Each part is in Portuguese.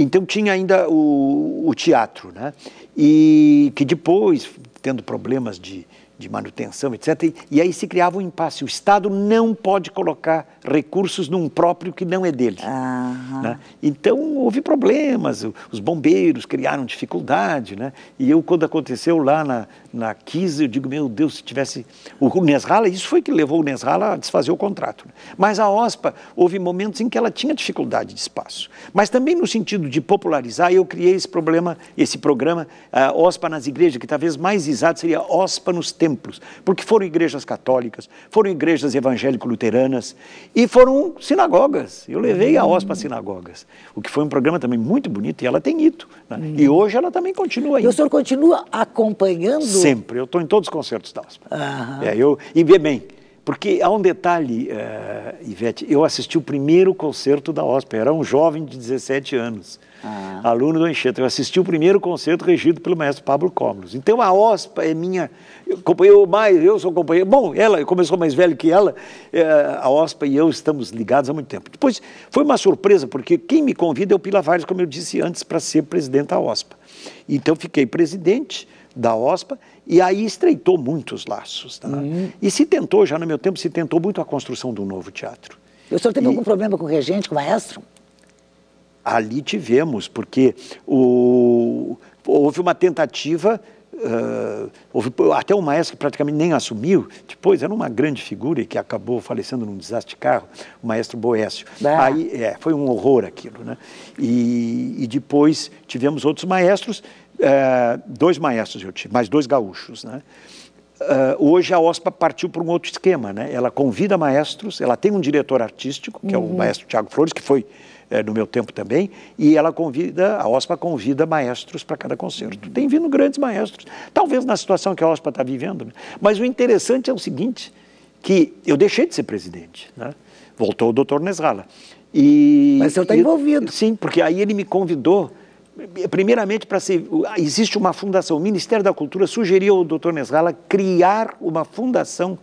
Então tinha ainda o, o teatro, né? E que depois, tendo problemas de, de manutenção, etc. E, aí se criava um impasse. O Estado não pode colocar recursos num próprio que não é dele. Uhum. Né? Então houve problemas, os bombeiros criaram dificuldade. Né? E eu, quando aconteceu lá na, na Kiss, eu digo, meu Deus, se tivesse. O Nesrala, isso foi que levou o Nesrala a desfazer o contrato. Né? Mas a OSPA, houve momentos em que ela tinha dificuldade de espaço. Mas também no sentido de popularizar, eu criei esse problema, esse programa, OSPA nas igrejas, que talvez mais exato seria OSPA nos tempos templos, porque foram igrejas católicas, foram igrejas evangélico-luteranas e foram sinagogas. Eu levei a OSPA para sinagogas, o que foi um programa também muito bonito e ela tem ido. Né? Uhum. E hoje ela também continua. E o senhor continua acompanhando? Sempre, eu estou em todos os concertos da OSPA. Uhum. É, eu, e bem, porque há um detalhe, uh, Ivete, eu assisti o primeiro concerto da OSPA, era um jovem de 17 anos ah. aluno do Enxerto. Eu assisti o primeiro concerto regido pelo maestro Pablo Comelos. Então a OSPA é minha. Eu, mais, eu sou companheiro. Bom, ela começou mais velho que ela. É, a OSPA e eu estamos ligados há muito tempo. Depois foi uma surpresa, porque quem me convida é o Pilavares, como eu disse antes, para ser presidente da OSPA. Então fiquei presidente da OSPA e aí estreitou muito os laços. Tá? Uhum. E se tentou, já no meu tempo, se tentou muito a construção do novo teatro. o senhor teve e... algum problema com o regente, com o maestro? ali tivemos, porque o, houve uma tentativa Uh, houve, até o maestro que praticamente nem assumiu, depois era uma grande figura e que acabou falecendo num desastre de carro, o maestro Boécio. Ah. Aí, é, foi um horror aquilo, né? E, e depois tivemos outros maestros, uh, dois maestros eu tive, mais dois gaúchos, né? Uh, hoje a OSPA partiu para um outro esquema, né? Ela convida maestros, ela tem um diretor artístico, que uhum. é o uhum. maestro Tiago Flores, que foi é, no meu tempo também, e ela convida, a OSPA convida maestros para cada concerto. Tem vindo grandes maestros, talvez na situação que a OSPA está vivendo. Né? Mas o interessante é o seguinte, que eu deixei de ser presidente, né? voltou o doutor Nesrala. E, Mas você está envolvido. Sim, porque aí ele me convidou primeiramente para ser existe uma fundação o Ministério da Cultura sugeriu ao Dr. Nesrala criar uma fundação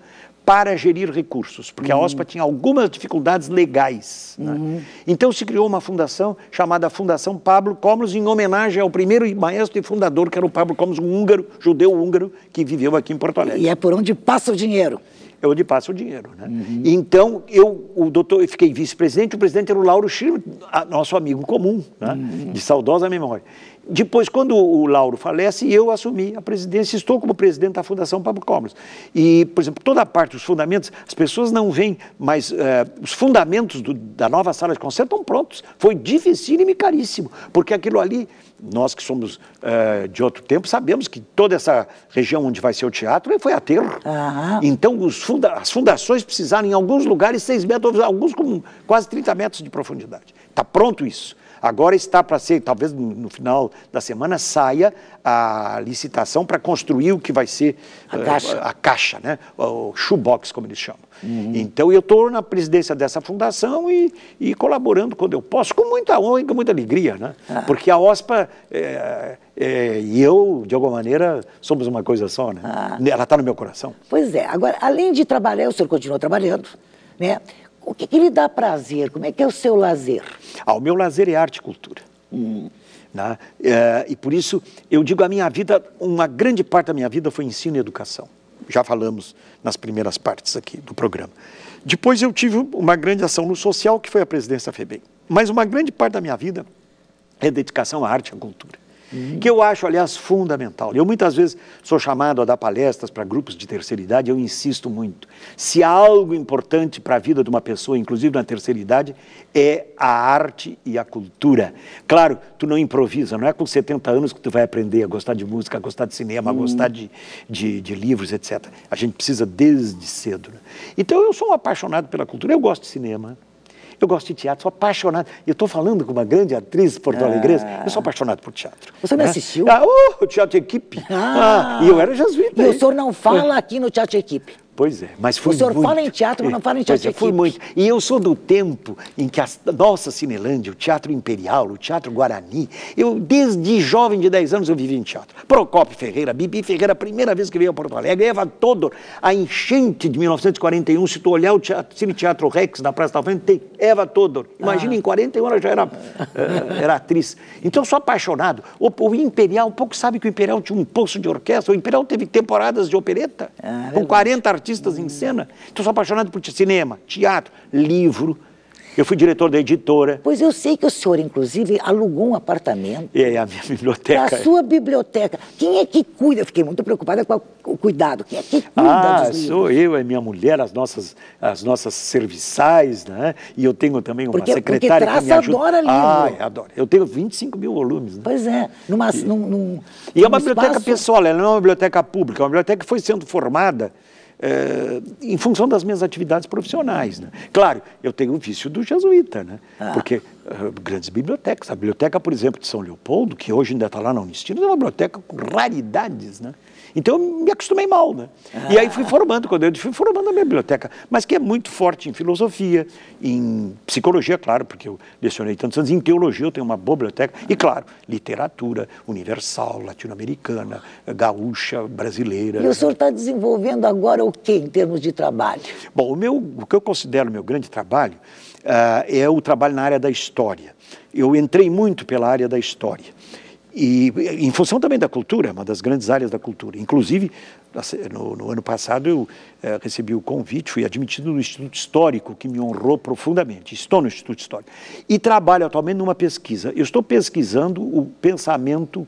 para gerir recursos, porque uhum. a OSPA tinha algumas dificuldades legais. Né? Uhum. Então se criou uma fundação chamada Fundação Pablo Comlos, em homenagem ao primeiro maestro e fundador, que era o Pablo Comlos, um húngaro, judeu húngaro, que viveu aqui em Porto Alegre. E é por onde passa o dinheiro é onde passa o dinheiro. Né? Uhum. Então, eu, o doutor, eu fiquei vice-presidente, o presidente era o Lauro Schirmer, nosso amigo comum, né? uhum. de saudosa memória. Depois, quando o Lauro falece, eu assumi a presidência, estou como presidente da Fundação Pablo Comros. E, por exemplo, toda a parte dos fundamentos, as pessoas não veem, mas eh, os fundamentos do, da nova sala de concerto estão prontos. Foi dificílimo e caríssimo, porque aquilo ali nós que somos uh, de outro tempo, sabemos que toda essa região onde vai ser o teatro foi aterro. Ah. Então, funda as fundações precisaram, em alguns lugares, 6 metros, alguns com quase 30 metros de profundidade. Está pronto isso. Agora está para ser, talvez no final da semana saia a licitação para construir o que vai ser a, caixa. Eh, a caixa, né? O shoebox, como eles chamam. Uhum. Então eu estou na presidência dessa fundação e, e, colaborando quando eu posso, com muita honra e com muita alegria, né? Ah. Porque a OSPA é, é, e eu, de alguma maneira, somos uma coisa só, né? Ah. Ela está no meu coração. Pois é. Agora, além de trabalhar, o senhor continua trabalhando, né? O que, que lhe dá prazer? Como é que é o seu lazer? Ah, o meu lazer é arte e cultura. Hum. Né? É, e por isso eu digo a minha vida, uma grande parte da minha vida foi ensino e educação. Já falamos nas primeiras partes aqui do programa. Depois eu tive uma grande ação no social, que foi a presidência da FEBEM. Mas uma grande parte da minha vida é dedicação à arte e à cultura uhum. que eu acho, aliás, fundamental. Eu muitas vezes sou chamado a dar palestras para grupos de terceira idade, eu insisto muito. Se há algo importante para a vida de uma pessoa, inclusive na terceira idade, é a arte e a cultura. Claro, tu não improvisa, não é com 70 anos que tu vai aprender a gostar de música, a gostar de cinema, uhum. a gostar de, de, de, livros, etc. A gente precisa desde cedo. Né? Então eu sou um apaixonado pela cultura, eu gosto de cinema eu gosto de teatro, sou apaixonado. E eu estou falando com uma grande atriz porto ah. eu sou apaixonado por teatro. Você me né? assistiu? Ah, oh, teatro equipe. Ah. ah. e eu era jesuíta. E o senhor não fala ah. aqui no teatro equipe? Pois é, mas fui O senhor muito. fala em teatro, mas não fala em teatro. Pois é, fui muito. E eu sou do tempo em que a nossa Cinelândia, o Teatro Imperial, o Teatro Guarani, eu desde jovem de 10 anos eu vivi em teatro. Procopio Ferreira, Bibi Ferreira, a primeira vez que veio a Porto Alegre, Eva Todor, a enchente de 1941, se tu olhar o teatro, Cine Teatro Rex na Praça da Frente, tem Eva Todor. Imagina, ah. em 41 ela já era, eh, eh, era atriz. Então eu sou apaixonado. O, o Imperial, pouco sabe que o Imperial tinha um poço de orquestra, o Imperial teve temporadas de opereta, ah, com 40 artistas artistas em cena. Então, sou apaixonado por cinema, teatro, livro. Eu fui diretor da editora. Pois eu sei que o senhor, inclusive, alugou um apartamento. É, a minha biblioteca. A sua biblioteca. Quem é que cuida? Eu fiquei muito preocupada com o cuidado. Quem é que cuida ah, sou eu e é minha mulher, as nossas, as nossas serviçais, né? E eu tenho também uma porque, secretária porque que me ajuda. adora livro. Ah, adoro. Eu tenho 25 mil volumes. Né? Pois é. Numa, e, num, num, e é uma biblioteca espaço... pessoal, ela não é uma biblioteca pública. É uma biblioteca que foi sendo formada é, em função das minhas atividades profissionais. Né? Claro, eu tenho o vício do jesuíta, né? Ah. porque ah, grandes bibliotecas, a biblioteca, por exemplo, de São Leopoldo, que hoje ainda está lá na Unistina, é uma biblioteca com raridades, né? Então eu me acostumei mal, né? Ah. E aí fui ah. formando, quando eu fui formando a minha biblioteca, mas que é muito forte em filosofia, em psicologia, claro, porque eu lecionei tantos anos, em teologia eu tenho uma boa biblioteca, e claro, literatura universal, latino-americana, gaúcha, brasileira. E o senhor está desenvolvendo agora o que em termos de trabalho? Bom, o, meu, o que eu considero meu grande trabalho uh, é o trabalho na área da história. Eu entrei muito pela área da história. E em função também da cultura, é uma das grandes áreas da cultura. Inclusive, no, no ano passado eu eh, recebi o convite, fui admitido no Instituto Histórico, que me honrou profundamente. Estou no Instituto Histórico. E trabalho atualmente numa pesquisa. Eu estou pesquisando o pensamento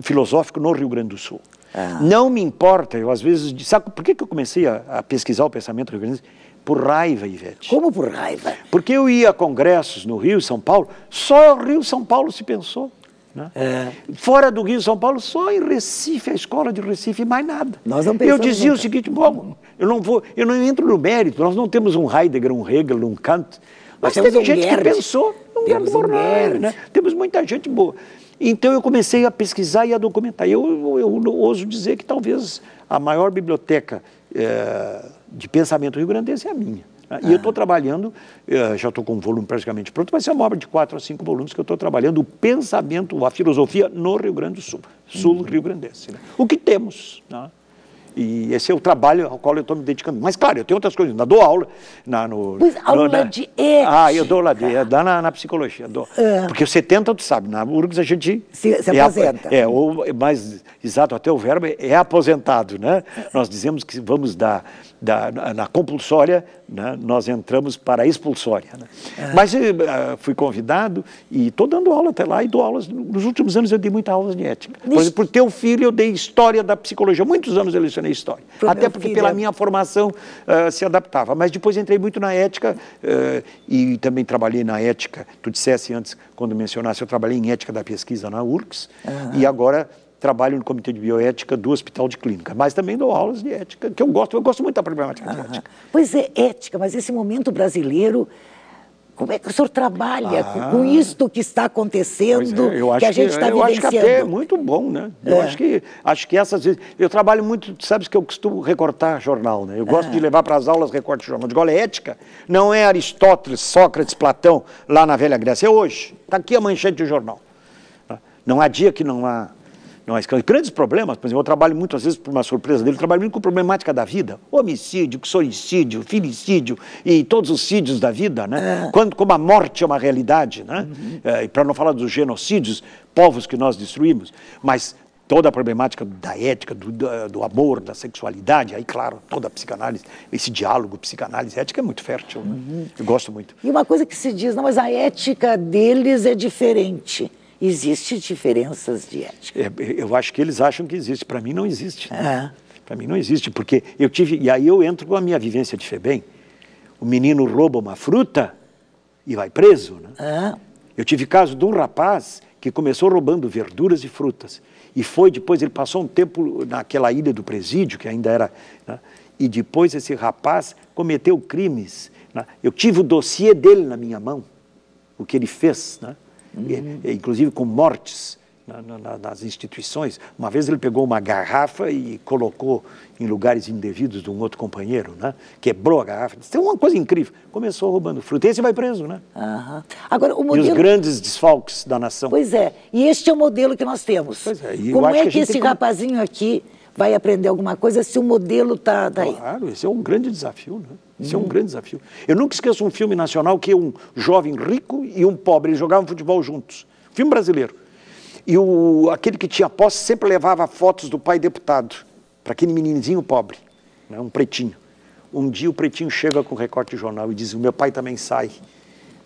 filosófico no Rio Grande do Sul. Ah. Não me importa, eu às vezes. Sabe por que, que eu comecei a, a pesquisar o pensamento do Rio Grande do Sul? Por raiva, Ivete. Como por raiva? Porque eu ia a congressos no Rio e São Paulo, só o Rio São Paulo se pensou. Né? É. Fora do Rio São Paulo, só em Recife, a escola de Recife, mais nada. Nós não Eu dizia nunca. o seguinte, bom, eu não vou, eu não entro no mérito, nós não temos um Heidegger, um Hegel, um Kant. Mas, teve um gente que pensou, não temos Gerd um né? Temos muita gente boa. Então eu comecei a pesquisar e a documentar. Eu, eu, eu ouso dizer que talvez a maior biblioteca é, de pensamento rio-grandense é a minha. Ah. E eu estou é. trabalhando, eh, já estou com um volume praticamente pronto, vai ser é uma obra de quatro a cinco volumes que eu estou trabalhando o pensamento, a filosofia no Rio Grande do Sul, sul-rio-grandense. Uhum. Né? O que temos, né? E esse é o trabalho ao qual eu estou me dedicando. Mas, claro, eu tenho outras coisas. Ainda dou aula. Na, no, pois, aula na, de ética. Ah, eu dou aula de dá na, na psicologia. Dou. Ah. Porque os 70, tu sabe, na URGS a gente... Se, se é, aposenta. É, ou mais exato, até o verbo é aposentado, né? Nós dizemos que vamos dar, na, compulsória, né? nós entramos para a expulsória. Né? Ah. Mas eh, ah, fui convidado e estou dando aula até lá e dou aulas. Nos últimos anos eu dei muitas aulas de ética. Por exemplo, por um filho eu dei história da psicologia. Muitos anos ele na história. Pro Até porque filho. pela minha formação uh, se adaptava. Mas depois entrei muito na ética uh, e também trabalhei na ética. Tu dissesse antes, quando mencionasse, eu trabalhei em ética da pesquisa na URCS uhum. e agora trabalho no Comitê de Bioética do Hospital de Clínica, mas também dou aulas de ética, que eu gosto, eu gosto muito da problemática uhum. de ética. Pois é, ética, mas esse momento brasileiro como é que o senhor trabalha ah. com, com ah. isto que está acontecendo, é, que a gente está vivenciando? Eu acho que até é muito bom, né? Eu é. acho que, acho que essas... Eu trabalho muito, sabe que eu costumo recortar jornal, né? Eu gosto de é. levar para as aulas recorte de jornal. Digo, olha, ética não é Aristóteles, Sócrates, Platão, lá na Velha Grécia. É hoje. Está aqui a manchete do jornal. Não há dia que não há nós. Grandes problemas, por exemplo, eu trabalho muito, às vezes, por uma surpresa dele, trabalho muito com problemática da vida. Homicídio, suicídio, filicídio e todos os sídios da vida, né? É. Quando, como a morte é uma realidade, né? Uhum. É, Para não falar dos genocídios, povos que nós destruímos. Mas toda a problemática da ética, do, do, amor, da sexualidade, aí, claro, toda a psicanálise, esse diálogo psicanálise ética é muito fértil. Né? Uhum. Eu gosto muito. E uma coisa que se diz, não, mas a ética deles é diferente. Existem diferenças de ética. É, eu acho que eles acham que existe. Para mim não existe. Né? É. Ah. Para mim não existe, porque eu tive. E aí eu entro com a minha vivência de Febem. O menino rouba uma fruta e vai preso. Né? É. Eu tive caso de um rapaz que começou roubando verduras e frutas. E foi depois, ele passou um tempo naquela ilha do presídio, que ainda era. Né? E depois esse rapaz cometeu crimes. Né? Eu tive o dossiê dele na minha mão, o que ele fez. Né? uhum. inclusive com mortes na, na, nas instituições. Uma vez ele pegou uma garrafa e colocou em lugares indevidos de um outro companheiro, né? Quebrou a garrafa. Isso é uma coisa incrível. Começou roubando fruta. E esse vai preso, né? Uhum. Agora, o modelo... E os grandes desfalques da nação. Pois é. E este é o modelo que nós temos. Pois é. Como é que, que esse rapazinho aqui vai aprender alguma coisa se o modelo está tá aí. Claro, esse é um grande desafio, né? hum. é um hum. grande desafio. Eu nunca esqueço um filme nacional que um jovem rico e um pobre jogavam futebol juntos. Filme brasileiro. E o, aquele que tinha posse sempre levava fotos do pai deputado para aquele menininho pobre, né? um pretinho. Um dia o pretinho chega com o recorte de jornal e diz: O meu pai também sai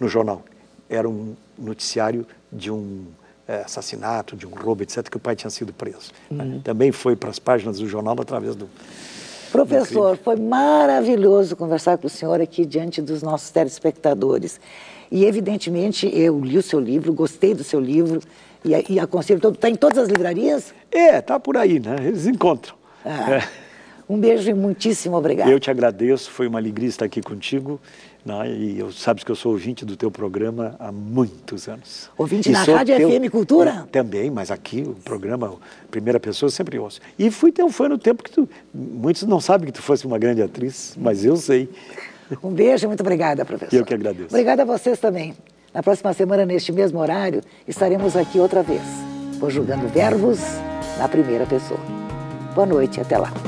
no jornal. Era um noticiário de um é, assassinato, de um roubo, etc., que o pai tinha sido preso. Uhum. Né? Também foi para as páginas do jornal através do. Professor, do foi maravilhoso conversar com o senhor aqui diante dos nossos telespectadores. E, evidentemente, eu li o seu livro, gostei do seu livro e, e aconselho todo. Está em todas as livrarias? É, está por aí, né? Eles encontram. Ah, é. Um beijo e muitíssimo obrigado. Eu te agradeço, foi uma alegria estar aqui contigo né? E eu, sabes que eu sou ouvinte do teu programa há muitos anos. Ouvinte na Rádio teu... FM Cultura? É, também, mas aqui o programa, primeira pessoa, eu sempre ouço. E fui teu fã no tempo que tu. Muitos não sabem que tu fosse uma grande atriz, mas eu sei. Um beijo, muito obrigada, professor. Eu que agradeço. Obrigada a vocês também. Na próxima semana, neste mesmo horário, estaremos aqui outra vez, conjugando verbos na primeira pessoa. Boa noite, até lá.